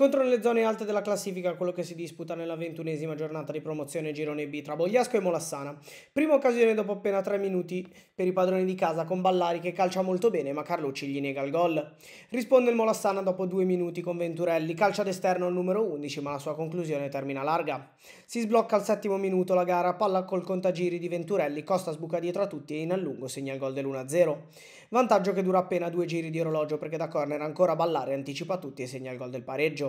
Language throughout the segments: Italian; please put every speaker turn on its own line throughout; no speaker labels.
Scontro nelle zone alte della classifica, quello che si disputa nella ventunesima giornata di promozione Girone B tra Bogliasco e Molassana. Prima occasione dopo appena tre minuti per i padroni di casa con Ballari che calcia molto bene ma Carlucci gli nega il gol. Risponde il Molassana dopo due minuti con Venturelli, calcia d'esterno al numero 11 ma la sua conclusione termina larga. Si sblocca al settimo minuto la gara, palla col contagiri di Venturelli, Costa sbuca dietro a tutti e in allungo segna il gol dell'1-0. Vantaggio che dura appena due giri di orologio perché da corner ancora Ballari anticipa tutti e segna il gol del pareggio.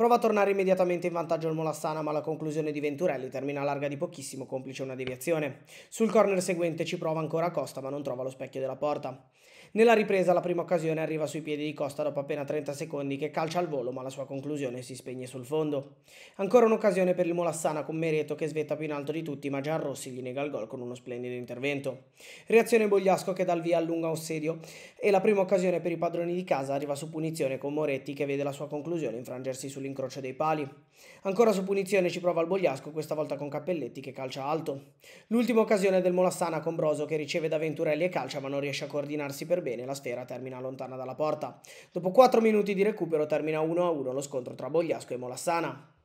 Prova a tornare immediatamente in vantaggio al Molassana, ma la conclusione di Venturelli termina larga di pochissimo, complice una deviazione. Sul corner seguente ci prova ancora Costa, ma non trova lo specchio della porta. Nella ripresa la prima occasione arriva sui piedi di Costa dopo appena 30 secondi che calcia al volo ma la sua conclusione si spegne sul fondo. Ancora un'occasione per il Molassana con Mereto che svetta più in alto di tutti ma Gian Rossi gli nega il gol con uno splendido intervento. Reazione Bogliasco che dal via allunga un sedio e la prima occasione per i padroni di casa arriva su punizione con Moretti che vede la sua conclusione infrangersi sull'incontro sull'incrocio dei pali. Ancora su punizione ci prova il Bogliasco, questa volta con Cappelletti che calcia alto. L'ultima occasione del Molassana con Broso che riceve da Venturelli e calcia ma non riesce a coordinarsi per bene, la sfera termina lontana dalla porta. Dopo 4 minuti di recupero termina 1-1 lo scontro tra Bogliasco e Molassana.